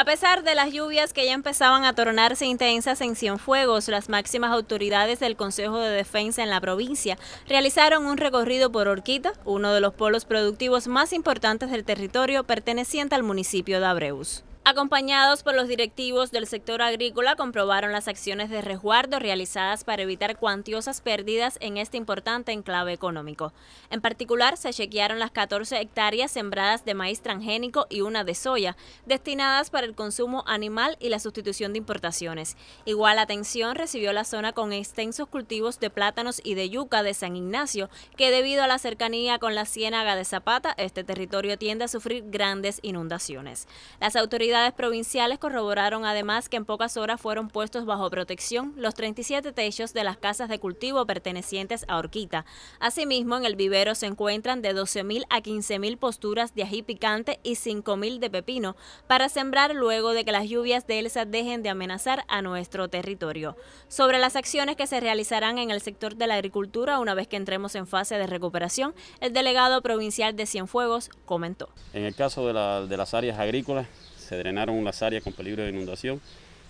A pesar de las lluvias que ya empezaban a tornarse intensas en Cienfuegos, las máximas autoridades del Consejo de Defensa en la provincia realizaron un recorrido por Orquita, uno de los polos productivos más importantes del territorio perteneciente al municipio de Abreus acompañados por los directivos del sector agrícola, comprobaron las acciones de resguardo realizadas para evitar cuantiosas pérdidas en este importante enclave económico. En particular, se chequearon las 14 hectáreas sembradas de maíz transgénico y una de soya, destinadas para el consumo animal y la sustitución de importaciones. Igual atención recibió la zona con extensos cultivos de plátanos y de yuca de San Ignacio, que debido a la cercanía con la ciénaga de Zapata, este territorio tiende a sufrir grandes inundaciones. Las autoridades provinciales corroboraron además que en pocas horas fueron puestos bajo protección los 37 techos de las casas de cultivo pertenecientes a Orquita. Asimismo, en el vivero se encuentran de 12.000 a 15.000 posturas de ají picante y 5.000 de pepino para sembrar luego de que las lluvias de Elsa dejen de amenazar a nuestro territorio. Sobre las acciones que se realizarán en el sector de la agricultura una vez que entremos en fase de recuperación, el delegado provincial de Cienfuegos comentó. En el caso de las áreas agrícolas, se drenaron las áreas con peligro de inundación,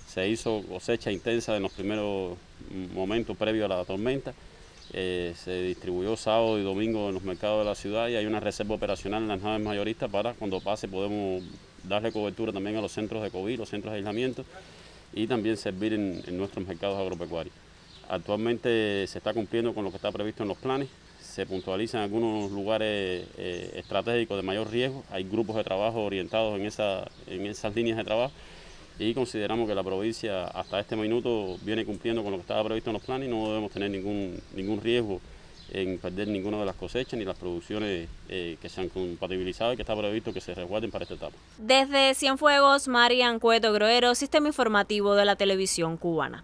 se hizo cosecha intensa en los primeros momentos previos a la tormenta, eh, se distribuyó sábado y domingo en los mercados de la ciudad y hay una reserva operacional en las naves mayoristas para cuando pase podemos darle cobertura también a los centros de COVID, los centros de aislamiento y también servir en nuestros mercados agropecuarios. Actualmente se está cumpliendo con lo que está previsto en los planes, se puntualizan algunos lugares eh, estratégicos de mayor riesgo, hay grupos de trabajo orientados en, esas líneas de trabajo y consideramos que la provincia hasta este minuto viene cumpliendo con lo que estaba previsto en los planes y no debemos tener ningún, ningún riesgo en perder ninguna de las cosechas ni las producciones eh, que se han compatibilizado y que está previsto que se resguarden para esta etapa. Desde Cienfuegos, Marian Cueto Groero, Sistema Informativo de la Televisión Cubana.